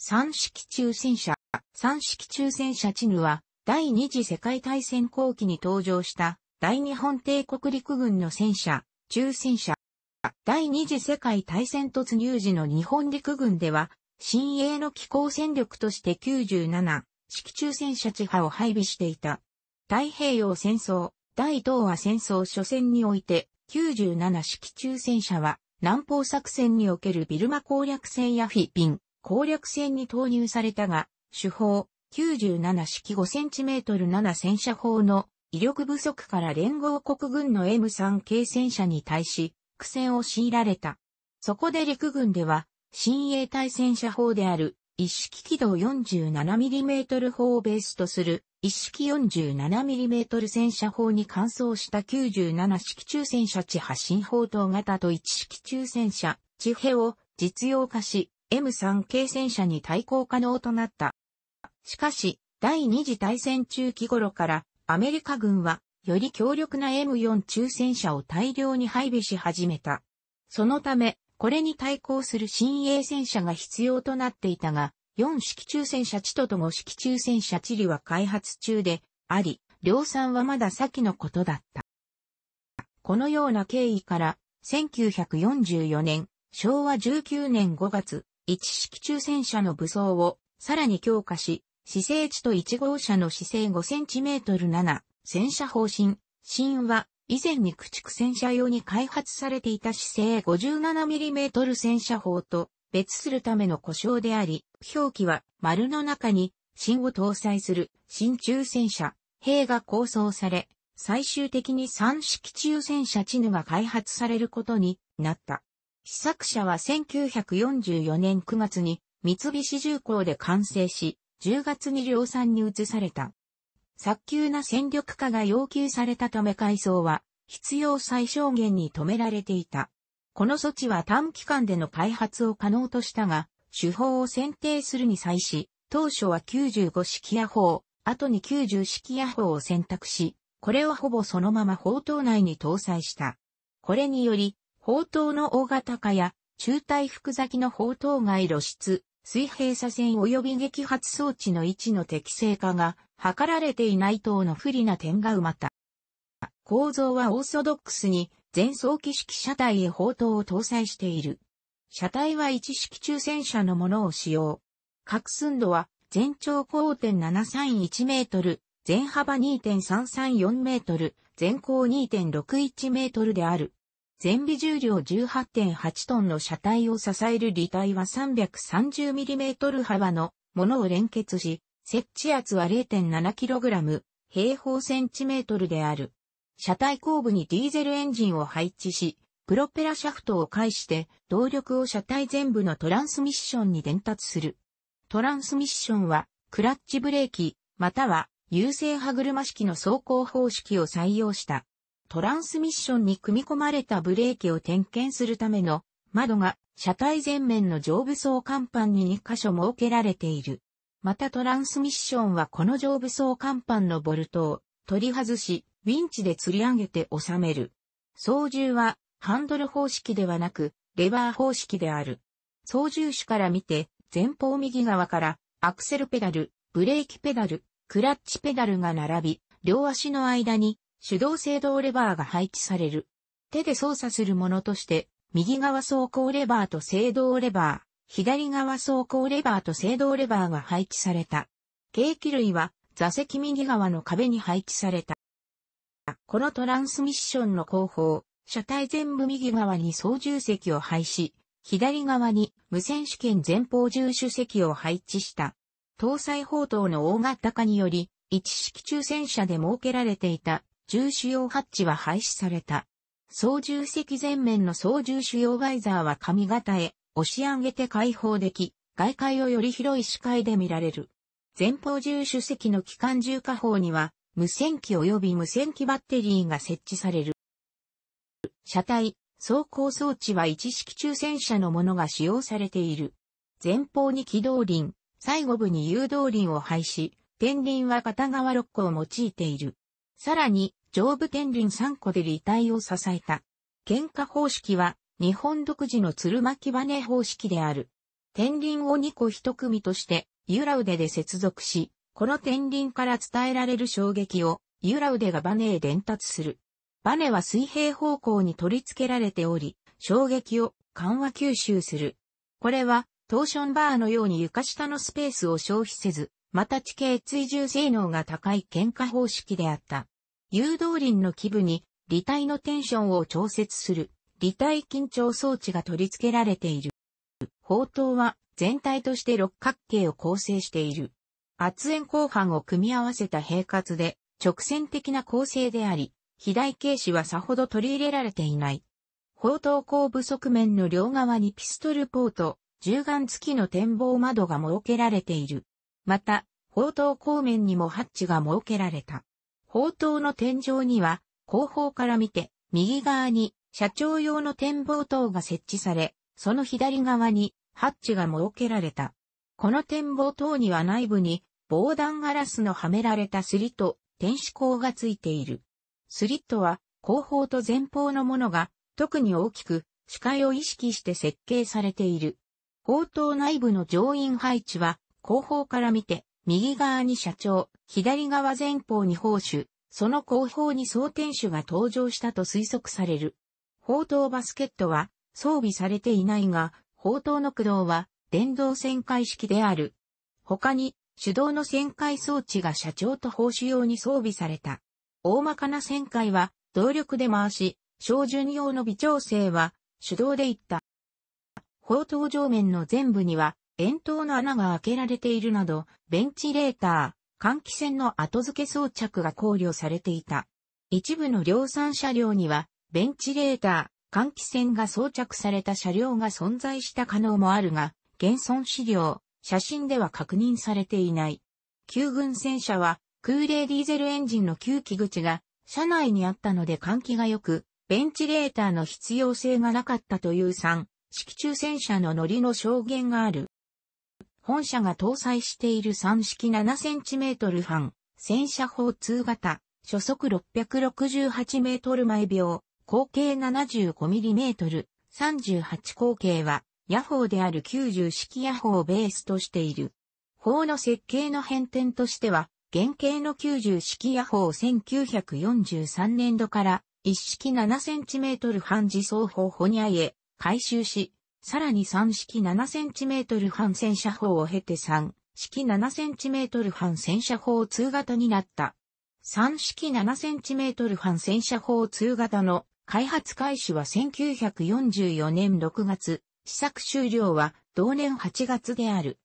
三式中戦車。三式中戦車チヌは、第二次世界大戦後期に登場した、大日本帝国陸軍の戦車、中戦車。第二次世界大戦突入時の日本陸軍では、新鋭の機構戦力として97、式中戦車地派を配備していた。太平洋戦争、大東亜戦争初戦において、97式中戦車は、南方作戦におけるビルマ攻略戦やフィピン、攻略戦に投入されたが、主砲、97式 5cm7 戦車砲の威力不足から連合国軍の M3 系戦車に対し、苦戦を強いられた。そこで陸軍では、新鋭対戦車砲である、一式軌道 47mm 砲をベースとする、一式 47mm 戦車砲に換装した97式中戦車地発進砲塔型と一式中戦車、地兵を実用化し、M3 系戦車に対抗可能となった。しかし、第二次大戦中期頃からアメリカ軍はより強力な M4 中戦車を大量に配備し始めた。そのため、これに対抗する新鋭戦車が必要となっていたが、4式中戦車チトと5式中戦車チリは開発中であり、量産はまだ先のことだった。このような経緯から、1944年、昭和19年5月、一式中戦車の武装をさらに強化し、姿勢値と1号車の姿勢 5cm7 戦車方針、新は以前に駆逐戦車用に開発されていた姿勢 57mm 戦車砲と別するための故障であり、表記は丸の中に新を搭載する新中戦車、兵が構想され、最終的に三式中戦車チヌが開発されることになった。試作車は1944年9月に三菱重工で完成し、10月に量産に移された。早急な戦力化が要求されたため改装は必要最小限に止められていた。この措置は短期間での開発を可能としたが、手法を選定するに際し、当初は95式野砲、後に90式野砲を選択し、これをほぼそのまま砲塔内に搭載した。これにより、砲塔の大型化や、中体服先の砲塔外露出、水平左線及び撃発装置の位置の適正化が図られていない等の不利な点が埋まった。構造はオーソドックスに前走機式車体へ砲塔を搭載している。車体は一式中戦車のものを使用。各寸度は全長5.731メートル、全幅2.334メートル、全高2.61メートルである。全備重量18.8トンの車体を支える履体は 330mm 幅のものを連結し、設置圧は 0.7kg 平方センチメートルである。車体後部にディーゼルエンジンを配置し、プロペラシャフトを介して動力を車体全部のトランスミッションに伝達する。トランスミッションはクラッチブレーキまたは優勢歯車式の走行方式を採用した。トランスミッションに組み込まれたブレーキを点検するための窓が車体前面の上部装甲板に2箇所設けられている。またトランスミッションはこの上部装甲板のボルトを取り外し、ウィンチで吊り上げて収める。操縦はハンドル方式ではなく、レバー方式である。操縦手から見て、前方右側からアクセルペダル、ブレーキペダル、クラッチペダルが並び、両足の間に手動制動レバーが配置される。手で操作するものとして、右側走行レバーと制動レバー、左側走行レバーと制動レバーが配置された。計器類は座席右側の壁に配置された。このトランスミッションの後方、車体全部右側に操縦席を配し、左側に無線試験前方重手席を配置した。搭載砲塔の大型化により、一式中戦車で設けられていた重主要ハッチは廃止された。操縦席前面の操縦主要ガイザーは髪型へ押し上げて開放でき、外界をより広い視界で見られる。前方重主席の機関重火砲には、無線機及び無線機バッテリーが設置される。車体、走行装置は一式中戦車のものが使用されている。前方に機動輪、最後部に誘導輪を配し、天輪は片側6個を用いている。さらに、上部天輪3個で離体を支えた。喧嘩方式は日本独自の鶴巻バネ方式である。天輪を2個1組としてラウ腕で接続し、この天輪から伝えられる衝撃をラウ腕がバネへ伝達する。バネは水平方向に取り付けられており、衝撃を緩和吸収する。これはトーションバーのように床下のスペースを消費せず、また地形追従性能が高い喧嘩方式であった。誘導輪の基部に、履体のテンションを調節する、履体緊張装置が取り付けられている。砲塔は、全体として六角形を構成している。圧縁後半を組み合わせた平滑で、直線的な構成であり、肥大形式はさほど取り入れられていない。砲塔後部側面の両側にピストルポート、銃眼付きの展望窓が設けられている。また、砲塔後面にもハッチが設けられた。砲塔の天井には、後方から見て、右側に社長用の展望塔が設置され、その左側にハッチが設けられた。この展望塔には内部に防弾ガラスのはめられたスリット、天守口がついている。スリットは後方と前方のものが特に大きく視界を意識して設計されている。砲塔内部の乗員配置は後方から見て右側に社長、左側前方に報酬、その後方に装填手が登場したと推測される。砲塔バスケットは装備されていないが、砲塔の駆動は電動旋回式である。他に手動の旋回装置が社長と報酬用に装備された。大まかな旋回は動力で回し、照準用の微調整は手動でいった。砲塔上面の全部には円筒の穴が開けられているなど、ベンチレーター、換気扇の後付け装着が考慮されていた。一部の量産車両には、ベンチレーター、換気扇が装着された車両が存在した可能もあるが、現存資料、写真では確認されていない。旧軍戦車は、空冷ディーゼルエンジンの吸気口が、車内にあったので換気が良く、ベンチレーターの必要性がなかったという3、式中戦車の乗りの証言がある。本社が搭載している3式 7cm 半、戦車砲2型、初速 668m 毎秒、口径 75mm、38口径は、野砲である90式野砲をベースとしている。砲の設計の変遷としては、原型の90式野砲1943年度から、1式 7cm 半自走砲ホニャへ改修し、さらに3式 7cm 半戦車砲を経て3式 7cm 半戦車砲2型になった。3式 7cm 半戦車砲2型の開発開始は1944年6月、試作終了は同年8月である。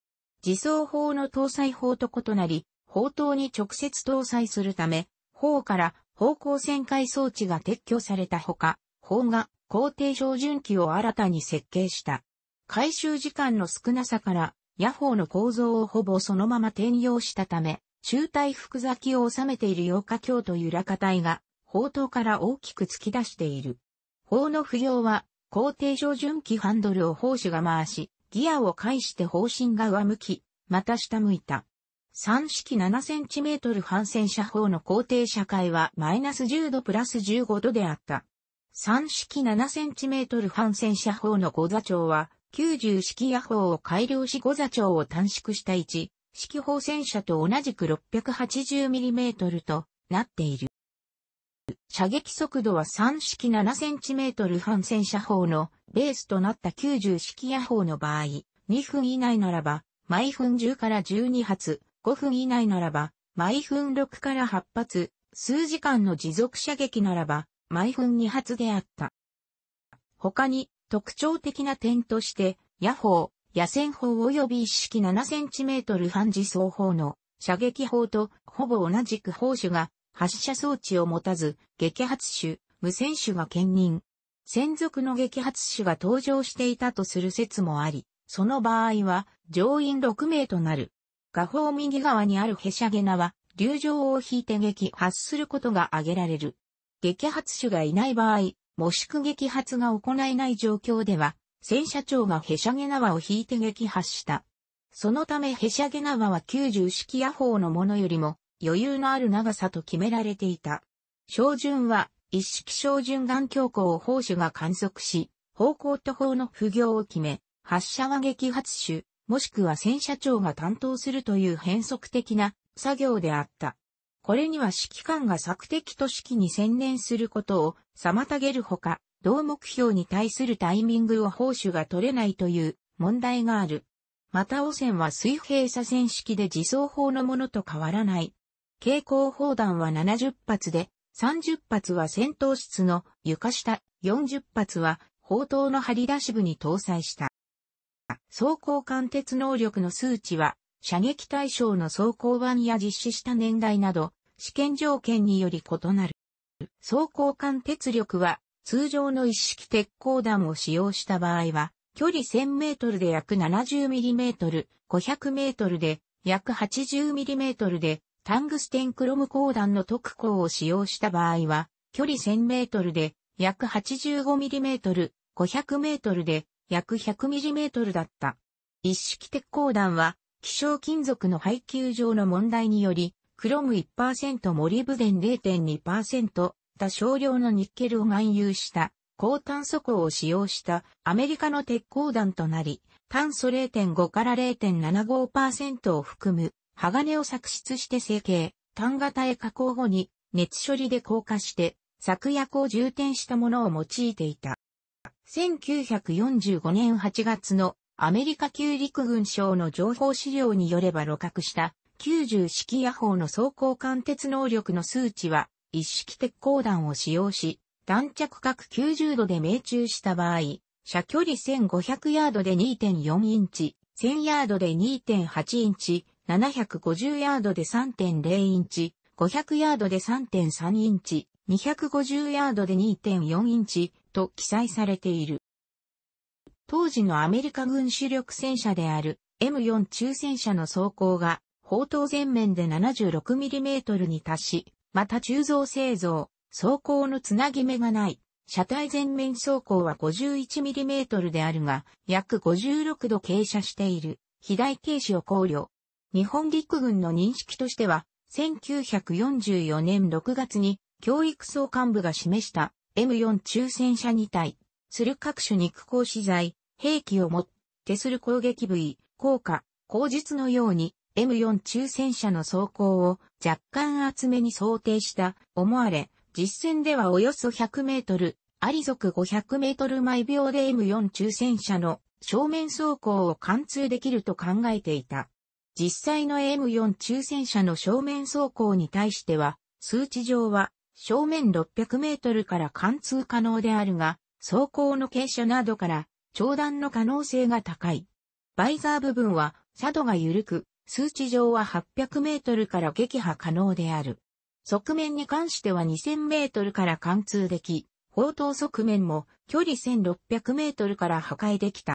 自走砲の搭載砲と異なり、砲塔に直接搭載するため、砲から方向旋回装置が撤去されたほか、砲が工程標準機を新たに設計した。回収時間の少なさから、ヤホーの構造をほぼそのまま転用したため、中体複座機を収めている洋日鏡というラ隊体が、砲塔から大きく突き出している。砲の不要は、工程標準機ハンドルを砲手が回し、ギアを介して砲身が上向き、また下向いた。3式 7cm 反戦車砲の工程車界はマイナス10度プラス15度であった。三式7トル半戦車砲の5座長は、90式野砲を改良し5座長を短縮した1式砲戦車と同じく 680mm となっている。射撃速度は3式7トル半戦車砲のベースとなった90式野砲の場合、2分以内ならば、毎分10から12発、5分以内ならば、毎分6から8発、数時間の持続射撃ならば、毎分2発であった。他に特徴的な点として、野砲、野戦砲及び一式7センチメートル半自走砲の射撃砲とほぼ同じく砲手が発射装置を持たず、撃発手、無線手が兼任。専属の撃発手が登場していたとする説もあり、その場合は乗員6名となる。画砲右側にあるへしゃげナは、流状を引いて撃発することが挙げられる。撃発手がいない場合、もしく撃発が行えない状況では、戦車長がへしゃげ縄を引いて撃破した。そのためへしゃげ縄は90式野砲のものよりも余裕のある長さと決められていた。照準は一式照準眼強光を砲手が観測し、方向と砲の不行を決め、発射は撃発手、もしくは戦車長が担当するという変則的な作業であった。これには指揮官が策的と指揮に専念することを妨げるほか、同目標に対するタイミングを報酬が取れないという問題がある。また汚染は水平左線式で自走砲のものと変わらない。蛍光砲弾は70発で、30発は戦闘室の床下、40発は砲塔の張り出し部に搭載した。走行貫徹能力の数値は射撃対象の装甲版や実施した年代など、試験条件により異なる。装甲艦鉄力は、通常の一式鉄鋼弾を使用した場合は、距離1000メートルで約70ミリメートル、500メートルで約80ミリメートルで、タングステンクロム鋼弾の特鋼を使用した場合は、距離1000メートルで約85ミリメートル、500メートルで約100ミリメートルだった。一式鉄鋼弾は希少金属の配給上の問題により、クロム1%モリブデン0.2%、た少量のニッケルを含有した高炭素鋼を使用したアメリカの鉄鋼弾となり、炭素0.5から0.75%を含む鋼を作出して成形、単型へ加工後に熱処理で硬化して作薬を充填したものを用いていた。1945年8月のアメリカ旧陸軍省の情報資料によれば露獲した90式野砲の走行貫徹能力の数値は、一式鉄鋼弾を使用し、弾着角90度で命中した場合、射距離1500ヤードで2.4インチ、1000ヤードで2.8インチ、750ヤードで3.0インチ、500ヤードで3.3インチ、250ヤードで2.4インチと記載されている。当時のアメリカ軍主力戦車である M4 中戦車の装甲が、砲塔前面で 76mm に達し、また鋳造製造、装甲のつなぎ目がない。車体前面走行は 51mm であるが、約56度傾斜している、肥大傾視を考慮。日本陸軍の認識としては、1944年6月に教育総幹部が示した M4 中戦車2体、する各種肉行資材、兵器をもってする攻撃部位、効果、口述のように M4 中戦車の走行を若干厚めに想定した思われ、実戦ではおよそ100メートル、あり族500メートル毎秒で M4 中戦車の正面走行を貫通できると考えていた。実際の M4 中戦車の正面走行に対しては、数値上は正面600メートルから貫通可能であるが、走行の傾斜などから長弾の可能性が高い。バイザー部分は斜度が緩く、数値上は800メートルから撃破可能である。側面に関しては2000メートルから貫通でき、砲塔側面も距離1600メートルから破壊できた。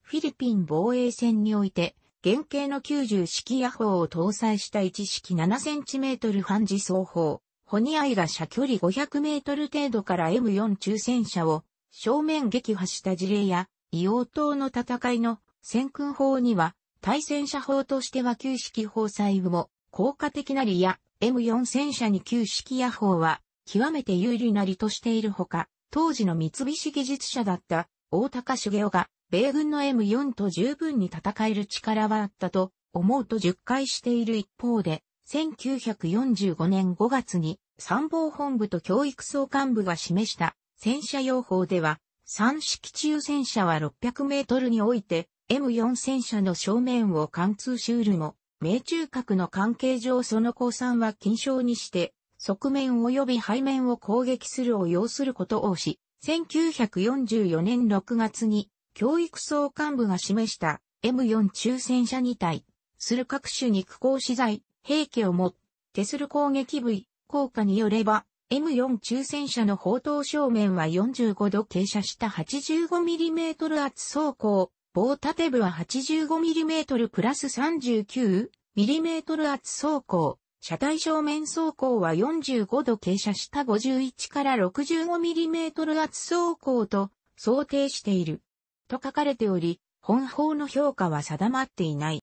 フィリピン防衛戦において、原型の90式野砲を搭載した1式7センチメートル半自走砲、ホニアイが射距離500メートル程度から M4 中戦車を正面撃破した事例や、硫黄島の戦いの戦訓法には、対戦車法としては旧式砲細部も効果的なりや、M4 戦車に旧式野砲は極めて有利なりとしているほか、当時の三菱技術者だった大高茂雄が、米軍の M4 と十分に戦える力はあったと思うと10回している一方で、1945年5月に参謀本部と教育総監部が示した戦車用法では、3式中戦車は600メートルにおいて M4 戦車の正面を貫通しうるも、命中核の関係上その降参は禁賞にして、側面及び背面を攻撃するを要することをし、1944年6月に教育総監部が示した M4 中戦車2体、する各種肉工資材、兵器をもってする攻撃部位、効果によれば、M4 中戦車の砲塔正面は45度傾斜した 85mm 厚装甲、棒縦部は 85mm プラス 39mm 厚装甲、車体正面走行は45度傾斜した51から 65mm 厚装甲と想定している。と書かれており、本法の評価は定まっていない。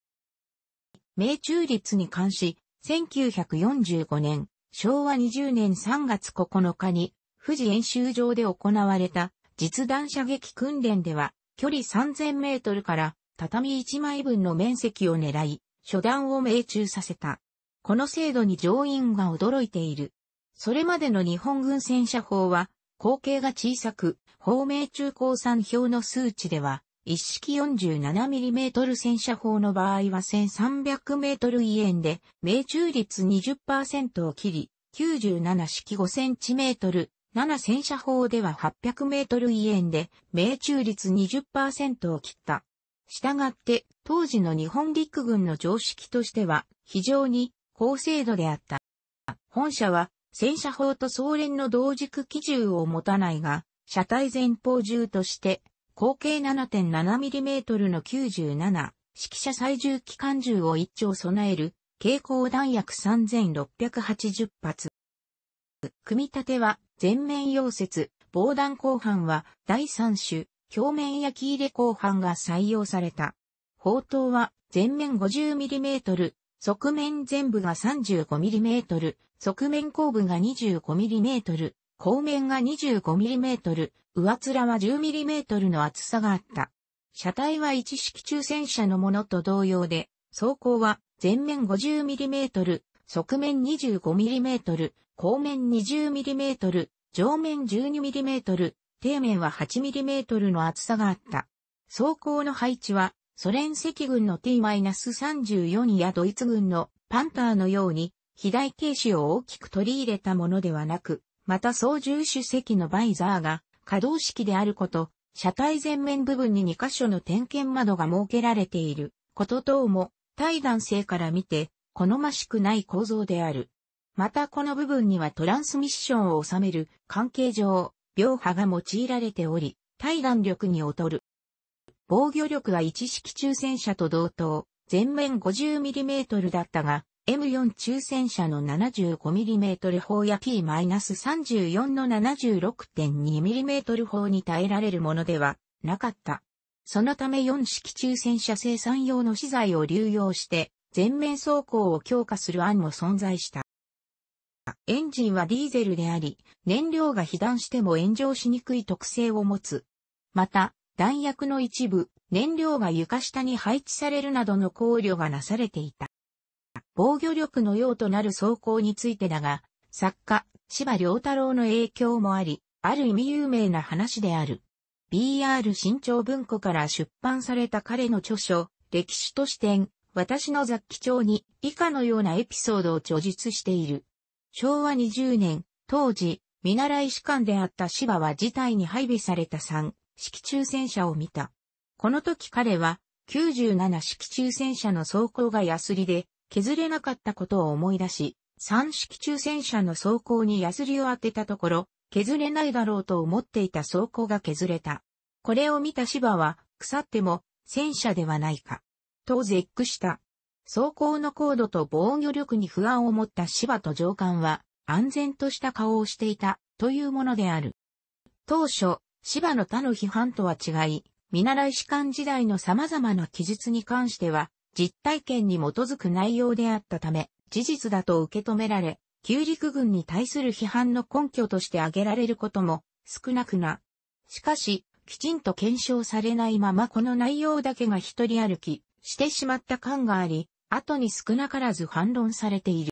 命中率に関し、1945年、昭和20年3月9日に、富士演習場で行われた実弾射撃訓練では、距離3000メートルから畳1枚分の面積を狙い、初弾を命中させた。この制度に乗員が驚いている。それまでの日本軍戦車法は、口径が小さく、方命中降参表の数値では、一式 47mm 戦車砲の場合は 1300m 以円で、命中率20%を切り、97式 5cm、7戦車砲では 800m 以円で、命中率20%を切った。したがって、当時の日本陸軍の常識としては、非常に高精度であった。本社は、戦車砲と総連の同軸機銃を持たないが、車体前方銃として、口径 7.7mm の97、指揮者最重機関銃を一丁備える、蛍光弾薬3680発。組み立ては、全面溶接、防弾後半は、第3種、表面焼き入れ後半が採用された。砲塔は、全面 50mm、側面全部が 35mm、側面後部が 25mm、後面が 25mm、上面は 10mm の厚さがあった。車体は一式中戦車のものと同様で、走行は前面 50mm、側面 25mm、後面 20mm、上面 12mm、底面は 8mm の厚さがあった。走行の配置は、ソ連赤軍の T-34 やドイツ軍のパンターのように、肥大軽視を大きく取り入れたものではなく、また操縦主席のバイザーが可動式であること、車体前面部分に2箇所の点検窓が設けられていること等も、対男性から見て、好ましくない構造である。またこの部分にはトランスミッションを収める関係上、秒波が用いられており、対弾力に劣る。防御力は一式中戦車と同等、全面 50mm だったが、M4 中戦車の 75mm 砲や T-34 の 76.2mm 砲に耐えられるものではなかった。そのため4式中戦車生産用の資材を流用して全面走行を強化する案も存在した。エンジンはディーゼルであり、燃料が被弾しても炎上しにくい特性を持つ。また、弾薬の一部、燃料が床下に配置されるなどの考慮がなされていた。防御力の用となる装甲についてだが、作家、芝良太郎の影響もあり、ある意味有名な話である。BR 新潮文庫から出版された彼の著書、歴史と視点、私の雑記帳に以下のようなエピソードを著述している。昭和20年、当時、見習い士官であった芝は事態に配備された3、式中戦車を見た。この時彼は、97式中戦車の走行がヤスリで、削れなかったことを思い出し、三式中戦車の走行にヤスリを当てたところ、削れないだろうと思っていた走行が削れた。これを見た芝は、腐っても、戦車ではないか。と絶句した。走行の高度と防御力に不安を持った芝と上官は、安全とした顔をしていた、というものである。当初、芝の他の批判とは違い、見習い士官時代の様々な記述に関しては、実体験に基づく内容であったため、事実だと受け止められ、旧陸軍に対する批判の根拠として挙げられることも少なくな。しかし、きちんと検証されないままこの内容だけが一人歩きしてしまった感があり、後に少なからず反論されている。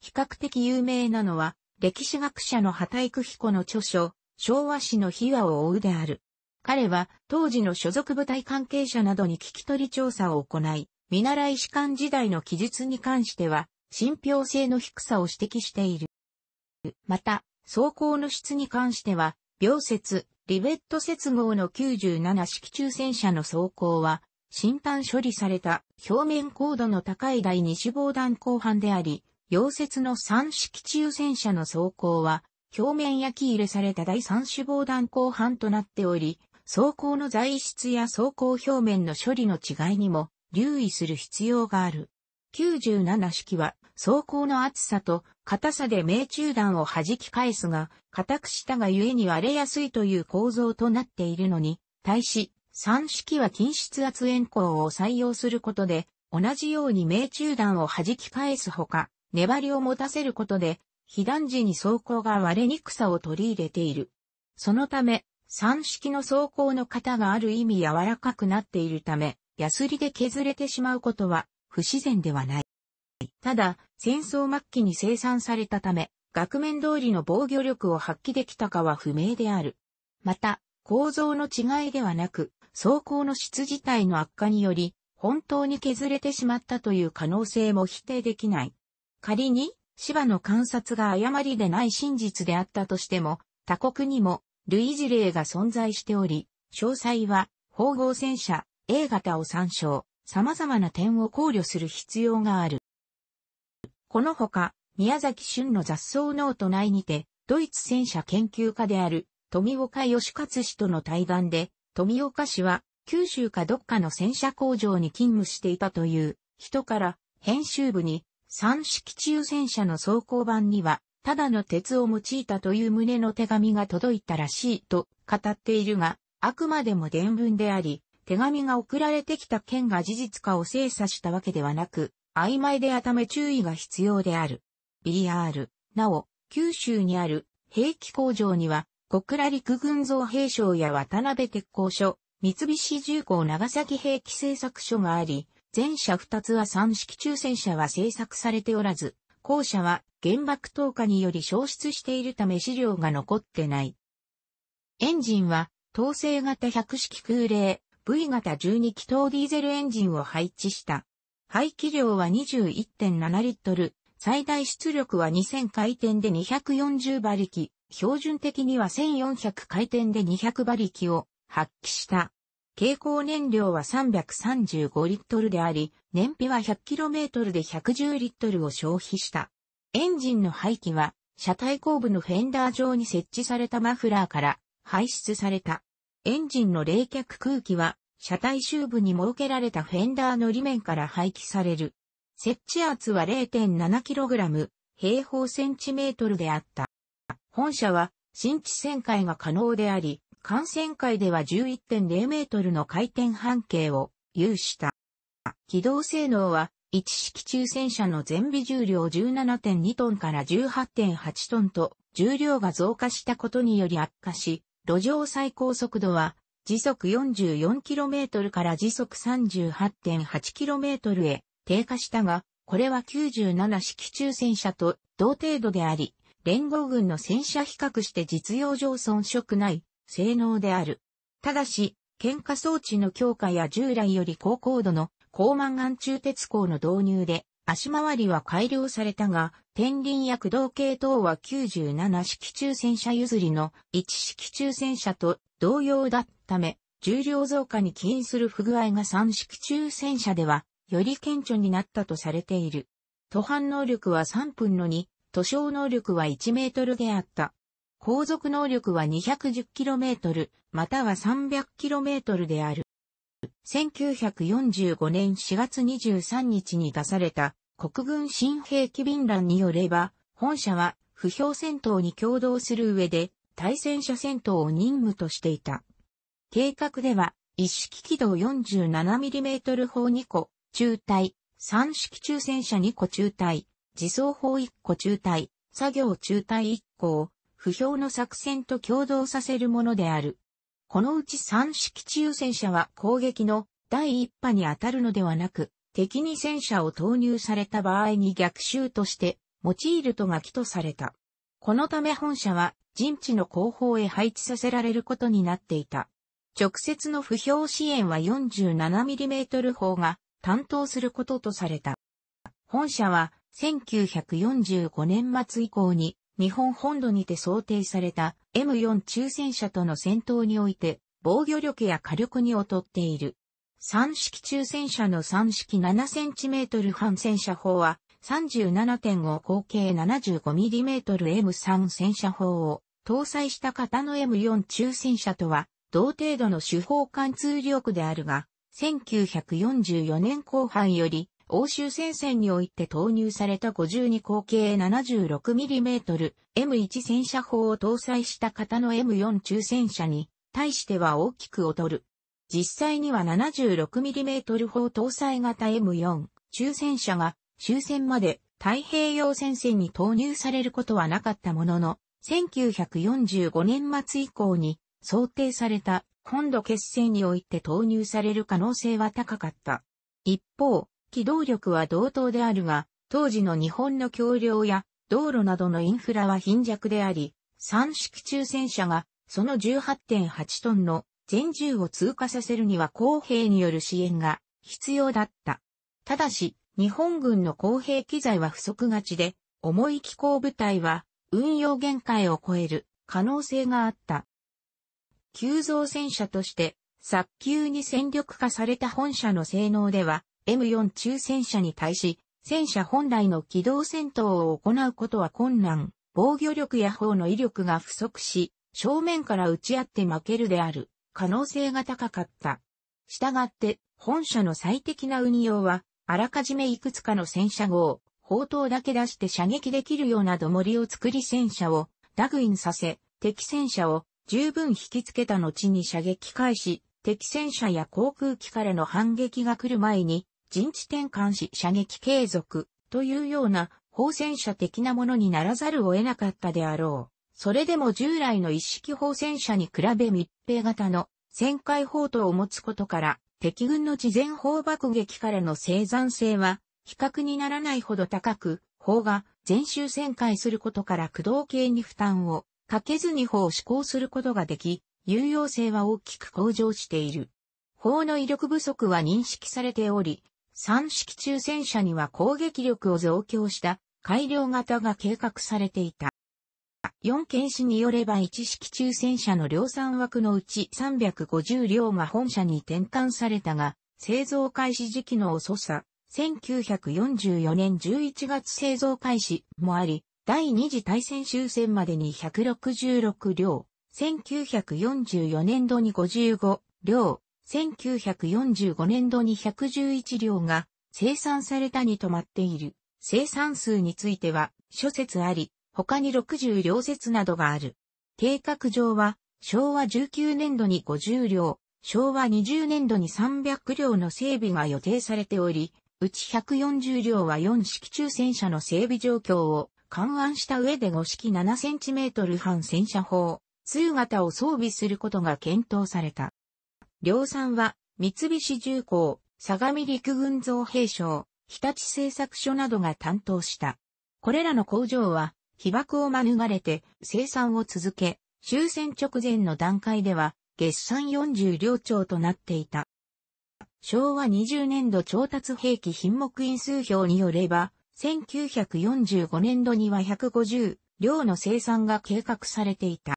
比較的有名なのは、歴史学者の畑育彦の著書、昭和史の秘話を追うである。彼は当時の所属部隊関係者などに聞き取り調査を行い、見習い士官時代の記述に関しては、信憑性の低さを指摘している。また、走行の質に関しては、秒節、リベット接合の97式中戦車の走行は、審判処理された表面高度の高い第二脂肪弾後半であり、溶接の3式中戦車の走行は、表面焼き入れされた第3脂肪弾後半となっており、走行の材質や走行表面の処理の違いにも留意する必要がある。97式は走行の厚さと硬さで命中弾を弾き返すが、硬くしたがゆえに割れやすいという構造となっているのに、対し、3式は均質圧延鋼を採用することで、同じように命中弾を弾き返すほか、粘りを持たせることで、被弾時に走行が割れにくさを取り入れている。そのため、三式の走行の型がある意味柔らかくなっているため、ヤスリで削れてしまうことは不自然ではない。ただ、戦争末期に生産されたため、額面通りの防御力を発揮できたかは不明である。また、構造の違いではなく、走行の質自体の悪化により、本当に削れてしまったという可能性も否定できない。仮に、芝の観察が誤りでない真実であったとしても、他国にも類似例が存在しており、詳細は、縫合戦車、A 型を参照、様々な点を考慮する必要がある。このほか、宮崎春の雑草ノート内にて、ドイツ戦車研究家である、富岡義勝氏との対談で、富岡氏は、九州かどっかの戦車工場に勤務していたという、人から、編集部に、三式中戦車の装甲版には、ただの鉄を用いたという旨の手紙が届いたらしいと語っているが、あくまでも伝聞であり、手紙が送られてきた件が事実かを精査したわけではなく、曖昧であため注意が必要である。BR、なお、九州にある兵器工場には、小倉陸軍造兵廠や渡辺鉄工所、三菱重工長崎兵器製作所があり、全車二つは三式中戦車は製作されておらず、校舎は原爆投下により消失しているため資料が残ってない。エンジンは、統制型100式空冷、V 型12気筒ディーゼルエンジンを配置した。排気量は21.7リットル、最大出力は2000回転で240馬力、標準的には1400回転で200馬力を発揮した。蛍光燃料は335リットルであり、燃費は 100km で110リットルを消費した。エンジンの排気は、車体後部のフェンダー上に設置されたマフラーから排出された。エンジンの冷却空気は、車体周部に設けられたフェンダーの裏面から排気される。設置圧は 0.7kg 平方センチメートルであった。本社は新地旋回が可能であり、感染会では11.0メートルの回転半径を有した。機動性能は、一式中戦車の全備重量17.2トンから18.8トンと、重量が増加したことにより悪化し、路上最高速度は、時速 44km から時速 38.8km へ低下したが、これは97式中戦車と同程度であり、連合軍の戦車比較して実用上遜色ない性能である。ただし、喧嘩装置の強化や従来より高高度の高慢眼中鉄鋼の導入で足回りは改良されたが、天輪や駆動系等は97式中戦車譲りの1式中戦車と同様だっため、重量増加に起因する不具合が3式中戦車では、より顕著になったとされている。途半能力は3分の2、塗装能力は1メートルであった。航続能力は 210km または 300km である。1945年4月23日に出された国軍新兵器便欄によれば、本社は不評戦闘に共同する上で対戦車戦闘を任務としていた。計画では、一式軌道 47mm 砲2個、中隊、三式中戦車2個中隊、自走砲1個中隊、作業中隊1個を不評の作戦と共同させるものである。このうち三式中戦車は攻撃の第一波に当たるのではなく、敵に戦車を投入された場合に逆襲として用いるとが起とされた。このため本社は陣地の後方へ配置させられることになっていた。直接の不評支援は 47mm 砲が担当することとされた。本社は1945年末以降に日本本土にて想定された M4 中戦車との戦闘において防御力や火力に劣っている。3式中戦車の3式 7cm 半戦車砲は37.5口径 75mm M3 戦車砲を搭載した型の M4 中戦車とは同程度の手法貫通力であるが、1944年後半より欧州戦線において投入された52口径 76mm M1 戦車砲を搭載した型の M4 中戦車に対しては大きく劣る。実際には 76mm 砲搭載型 M4 中戦車が終戦まで太平洋戦線に投入されることはなかったものの、1945年末以降に想定された本土決戦において投入される可能性は高かった。一方、機動力は同等であるが、当時の日本の橋梁や道路などのインフラは貧弱であり、三式中戦車がその18.8トンの全重を通過させるには公平による支援が必要だった。ただし、日本軍の公平機材は不足がちで、重い機構部隊は運用限界を超える可能性があった。急増戦車として、早急に戦力化された本社の性能では、M4 中戦車に対し、戦車本来の機動戦闘を行うことは困難、防御力や砲の威力が不足し、正面から撃ち合って負けるである、可能性が高かった。したがって、本社の最適な運用は、あらかじめいくつかの戦車号、砲塔だけ出して射撃できるようなどりを作り戦車をダグインさせ、敵戦車を十分引きつけた後に射撃開始、敵戦車や航空機からの反撃が来る前に陣地転換し射撃継続というような放戦車的なものにならざるを得なかったであろう。それでも従来の一式放戦車に比べ密閉型の旋回砲塔を持つことから敵軍の事前砲爆撃からの生産性は比較にならないほど高く、砲が全周旋回することから駆動系に負担をかけずに砲を施行することができ、有用性は大きく向上している。砲の威力不足は認識されており、三式中戦車には攻撃力を増強した改良型が計画されていた。四県市によれば一式中戦車の量産枠のうち350両が本社に転換されたが、製造開始時期の遅さ、1944年11月製造開始もあり、第二次大戦終戦までに166両、1944年度に55両、1945年度に111両が生産されたに止まっている。生産数については諸説あり、他に60両説などがある。計画上は昭和19年度に50両、昭和20年度に300両の整備が予定されており、うち140両は4式中戦車の整備状況を勘案した上で5式 7cm 半戦車砲、通型を装備することが検討された。量産は、三菱重工、相模陸軍造兵廠、日立製作所などが担当した。これらの工場は、被爆を免れて生産を続け、終戦直前の段階では、月産40両長となっていた。昭和20年度調達兵器品目因数表によれば、1945年度には150両の生産が計画されていた。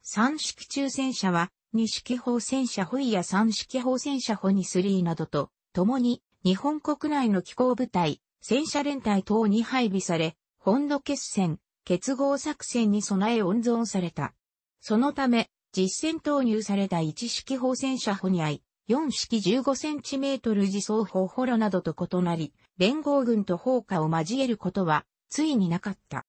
三式中戦車は二式砲戦車ホイや三式砲戦車ホニスリーなどと、共に日本国内の機構部隊、戦車連隊等に配備され、本土決戦、結合作戦に備え温存された。そのため、実戦投入された一式砲戦車ホニアイ、4式1 5トル自走砲ホロなどと異なり、連合軍と砲火を交えることは、ついになかった。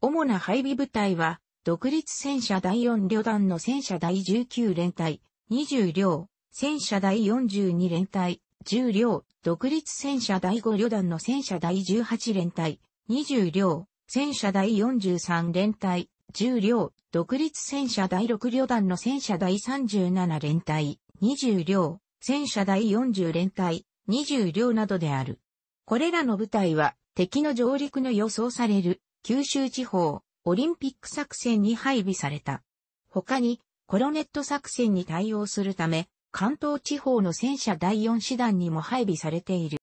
主な配備部隊は、独立戦車第4旅団の戦車第19連隊、20両、戦車第42連隊、10両、独立戦車第5旅団の戦車第18連隊、20両、戦車第43連隊、10両、独立戦車第6旅団の戦車第37連隊、20両、戦車第40連隊、20両などである。これらの部隊は敵の上陸の予想される九州地方、オリンピック作戦に配備された。他に、コロネット作戦に対応するため、関東地方の戦車第4師団にも配備されている。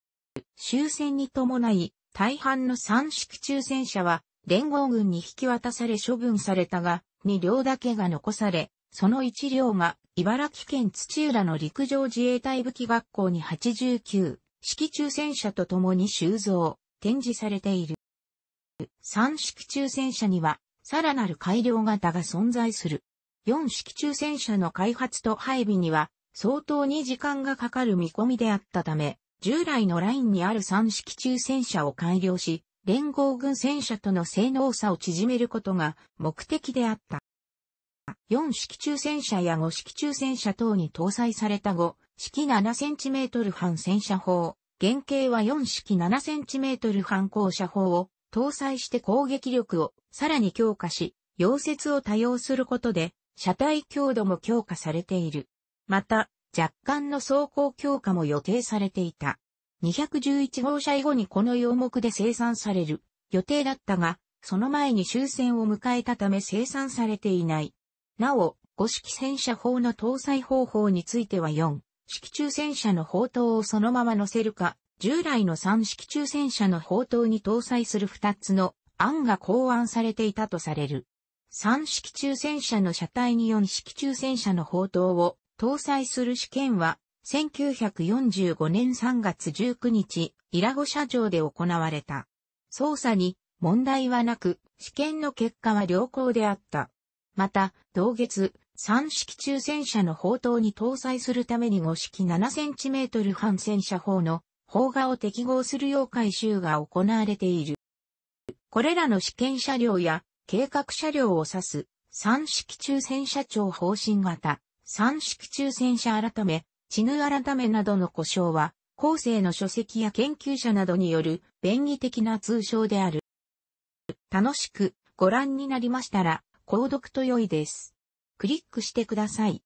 終戦に伴い、大半の三式中戦車は、連合軍に引き渡され処分されたが、2両だけが残され、その1両が、茨城県土浦の陸上自衛隊武器学校に89、式中戦車と共に収蔵、展示されている。3式中戦車には、さらなる改良型が存在する。4式中戦車の開発と配備には、相当に時間がかかる見込みであったため、従来のラインにある3式中戦車を改良し、連合軍戦車との性能差を縮めることが目的であった。4式中戦車や5式中戦車等に搭載された5式 7cm 半戦車砲、原型は4式 7cm 半高射砲を搭載して攻撃力をさらに強化し、溶接を多用することで、車体強度も強化されている。また、若干の走行強化も予定されていた。211号車以後にこの洋目で生産される予定だったが、その前に終戦を迎えたため生産されていない。なお、五式戦車砲の搭載方法については4、式中戦車の砲塔をそのまま乗せるか、従来の三式中戦車の砲塔に搭載する二つの案が考案されていたとされる。三式中戦車の車体に四式中戦車の砲塔を搭載する試験は、1945年3月19日、イラゴ車長で行われた。操作に問題はなく、試験の結果は良好であった。また、同月、三式中戦車の砲塔に搭載するために5式 7cm 半戦車砲の邦画を適合するよう改修が行われている。これらの試験車両や計画車両を指す三式抽選車長方針型、三式抽選車改め、チヌ改めなどの故障は、後世の書籍や研究者などによる便宜的な通称である。楽しくご覧になりましたら、購読と良いです。クリックしてください。